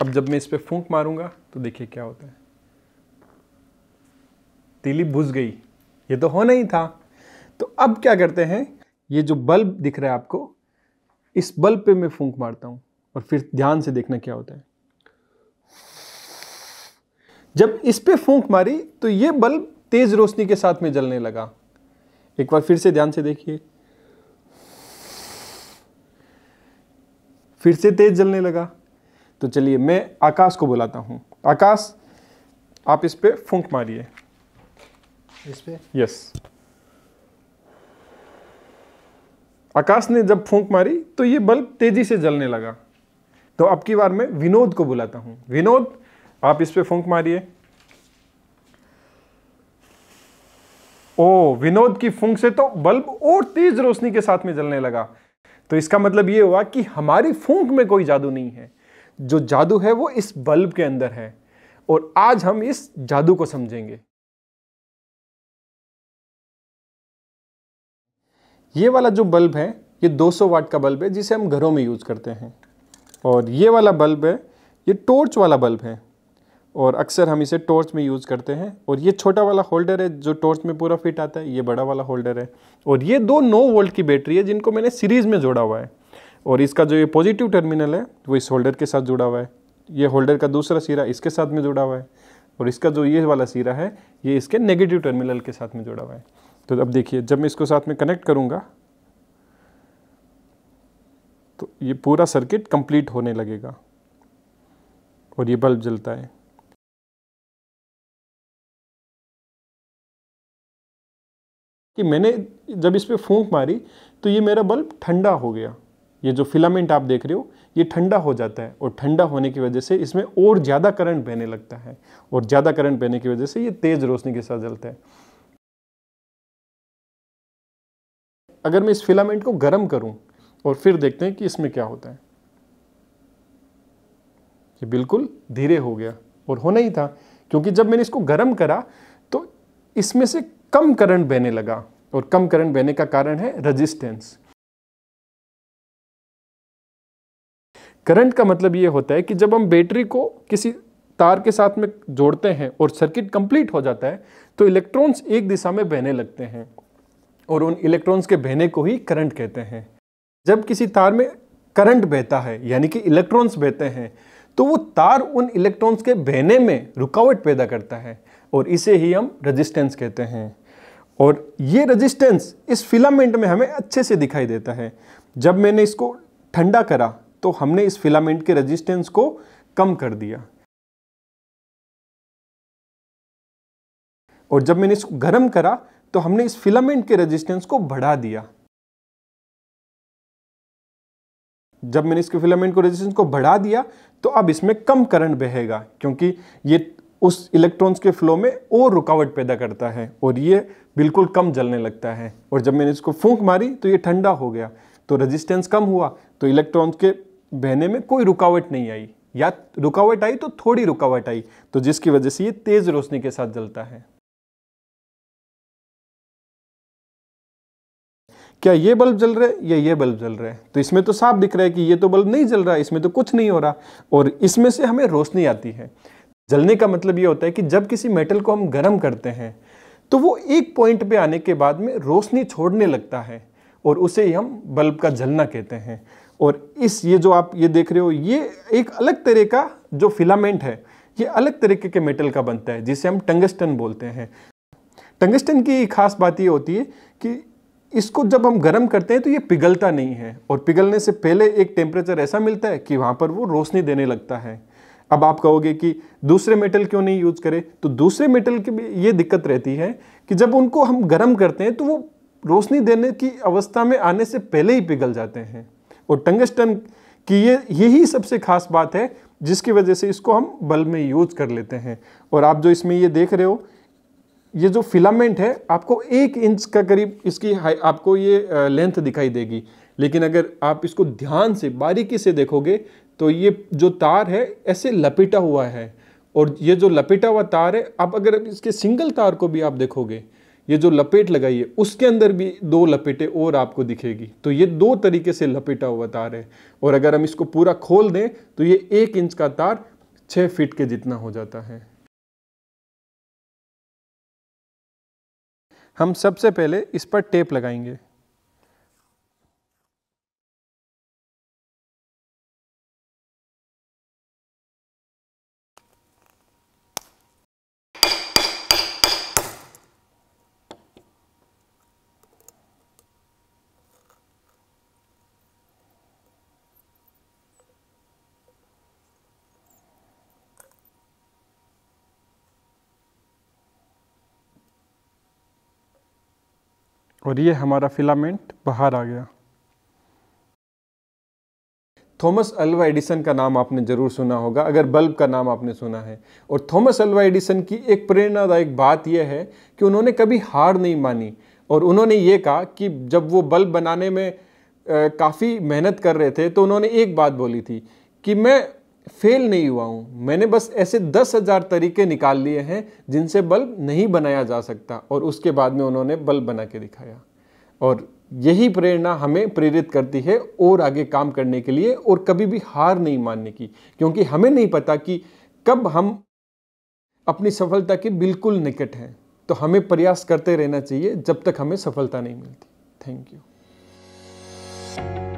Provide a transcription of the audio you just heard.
अब जब मैं इस पर फूंक मारूंगा तो देखिए क्या होता है तीली भुस गई ये तो होना ही था तो अब क्या करते हैं ये जो बल्ब दिख रहा है आपको इस बल्ब पे मैं फूंक मारता हूं और फिर ध्यान से देखना क्या होता है जब इस पे फूंक मारी तो ये बल्ब तेज रोशनी के साथ में जलने लगा एक बार फिर से ध्यान से देखिए फिर से तेज जलने लगा तो चलिए मैं आकाश को बुलाता हूँ आकाश आप इस पर फूंक मारिए इस पे यस आकाश ने जब फूंक मारी तो ये बल्ब तेजी से जलने लगा तो अब की बार मैं विनोद को बुलाता हूँ विनोद आप इस पे फूंक मारिए ओ विनोद की फूंक से तो बल्ब और तेज रोशनी के साथ में जलने लगा तो इसका मतलब ये हुआ कि हमारी फूंक में कोई जादू नहीं है जो जादू है वो इस बल्ब के अंदर है और आज हम इस जादू को समझेंगे ये वाला जो बल्ब है ये 200 वाट का बल्ब है जिसे हम घरों में यूज़ करते हैं और ये वाला बल्ब है ये टॉर्च वाला बल्ब है और अक्सर हम इसे टॉर्च में यूज़ करते हैं और ये छोटा वाला होल्डर है जो टॉर्च में पूरा फिट आता है ये बड़ा वाला होल्डर है और ये दो नौ वोल्ट की बैटरी है जिनको मैंने सीरीज़ में जोड़ा हुआ है और इसका जो ये पॉजिटिव टर्मिनल है वो इस होल्डर के साथ जुड़ा हुआ है ये होल्डर का दूसरा सिरा इसके साथ में जुड़ा हुआ है और इसका जो ये वाला सिरा है ये इसके नेगेटिव टर्मिनल के साथ में जुड़ा हुआ है तो अब देखिए जब मैं इसको साथ में कनेक्ट करूँगा तो ये पूरा सर्किट कंप्लीट होने लगेगा और ये बल्ब जलता है कि मैंने जब इस पर फूंक मारी तो ये मेरा बल्ब ठंडा हो गया ये जो फिलामेंट आप देख रहे हो ये ठंडा हो जाता है और ठंडा होने की वजह से इसमें और ज़्यादा करंट बहने लगता है और ज़्यादा करंट बहने की वजह से ये तेज़ रोशनी के साथ जलता है अगर मैं इस फिलामेंट को गर्म करूं और फिर देखते हैं कि इसमें क्या होता है ये बिल्कुल धीरे हो गया और होना ही था क्योंकि जब मैंने इसको गर्म करा तो इसमें से कम करंट बहने लगा और कम करंट बहने का कारण है रेजिस्टेंस करंट का मतलब ये होता है कि जब हम बैटरी को किसी तार के साथ में जोड़ते हैं और सर्किट कंप्लीट हो जाता है तो इलेक्ट्रॉन्स एक दिशा में बहने लगते हैं और उन इलेक्ट्रॉन्स के बहने को ही करंट कहते हैं जब किसी तार में करंट बहता है यानी कि इलेक्ट्रॉन्स बहते हैं तो वो तार उन इलेक्ट्रॉन्स के बहने में रुकावट पैदा करता है और इसे ही हम रजिस्टेंस कहते हैं और ये रजिस्टेंस इस फिलामेंट में हमें अच्छे से दिखाई देता है जब मैंने इसको ठंडा करा तो हमने इस फिलामेंट के रेजिस्टेंस को कम कर दिया और जब मैंने इसको गर्म करा तो हमने इस फिलामेंट के रेजिस्टेंस को बढ़ा दिया जब मैंने इसके फिलामेंट को रेजिस्टेंस को बढ़ा दिया तो अब इसमें कम करंट बहेगा क्योंकि ये उस इलेक्ट्रॉन्स के फ्लो में और रुकावट पैदा करता है और ये बिल्कुल कम जलने लगता है और जब मैंने इसको फूंक मारी तो ये ठंडा हो गया तो रेजिस्टेंस कम हुआ तो इलेक्ट्रॉन्स के बहने में कोई रुकावट नहीं आई या रुकावट आई तो थोड़ी रुकावट आई तो जिसकी वजह से ये तेज रोशनी के साथ जलता है क्या ये बल्ब जल रहा है या ये बल्ब जल रहा है तो इसमें तो साफ दिख रहा है कि ये तो बल्ब नहीं जल रहा इसमें तो कुछ नहीं हो रहा और इसमें से हमें रोशनी आती है जलने का मतलब ये होता है कि जब किसी मेटल को हम गर्म करते हैं तो वो एक पॉइंट पे आने के बाद में रोशनी छोड़ने लगता है और उसे ही हम बल्ब का जलना कहते हैं और इस ये जो आप ये देख रहे हो ये एक अलग तरह का जो फिलामेंट है ये अलग तरीके के मेटल का बनता है जिसे हम टंगस्टन बोलते हैं टंगस्टन की खास बात ये होती है कि इसको जब हम गर्म करते हैं तो ये पिघलता नहीं है और पिघलने से पहले एक टेम्परेचर ऐसा मिलता है कि वहाँ पर वो रोशनी देने लगता है अब आप कहोगे कि दूसरे मेटल क्यों नहीं यूज़ करें तो दूसरे मेटल की भी ये दिक्कत रहती है कि जब उनको हम गर्म करते हैं तो वो रोशनी देने की अवस्था में आने से पहले ही पिघल जाते हैं और टंगस्टन की ये यही सबसे खास बात है जिसकी वजह से इसको हम बल्ब में यूज कर लेते हैं और आप जो इसमें ये देख रहे हो ये जो फिलामेंट है आपको एक इंच का करीब इसकी आपको ये लेंथ दिखाई देगी लेकिन अगर आप इसको ध्यान से बारीकी से देखोगे तो ये जो तार है ऐसे लपेटा हुआ है और ये जो लपेटा हुआ तार है आप अगर इसके सिंगल तार को भी आप देखोगे ये जो लपेट लगाई है उसके अंदर भी दो लपेटे और आपको दिखेगी तो ये दो तरीके से लपेटा हुआ तार है और अगर हम इसको पूरा खोल दें तो ये एक इंच का तार छः फीट के जितना हो जाता है हम सबसे पहले इस पर टेप लगाएंगे और ये हमारा फिलामेंट बाहर आ गया थॉमस अल्वा एडिसन का नाम आपने ज़रूर सुना होगा अगर बल्ब का नाम आपने सुना है और थॉमस अल्वा एडिसन की एक प्रेरणादायक बात यह है कि उन्होंने कभी हार नहीं मानी और उन्होंने ये कहा कि जब वो बल्ब बनाने में काफ़ी मेहनत कर रहे थे तो उन्होंने एक बात बोली थी कि मैं फेल नहीं हुआ हूँ मैंने बस ऐसे दस हज़ार तरीके निकाल लिए हैं जिनसे बल्ब नहीं बनाया जा सकता और उसके बाद में उन्होंने बल्ब बना के दिखाया और यही प्रेरणा हमें प्रेरित करती है और आगे काम करने के लिए और कभी भी हार नहीं मानने की क्योंकि हमें नहीं पता कि कब हम अपनी सफलता के बिल्कुल निकट हैं तो हमें प्रयास करते रहना चाहिए जब तक हमें सफलता नहीं मिलती थैंक यू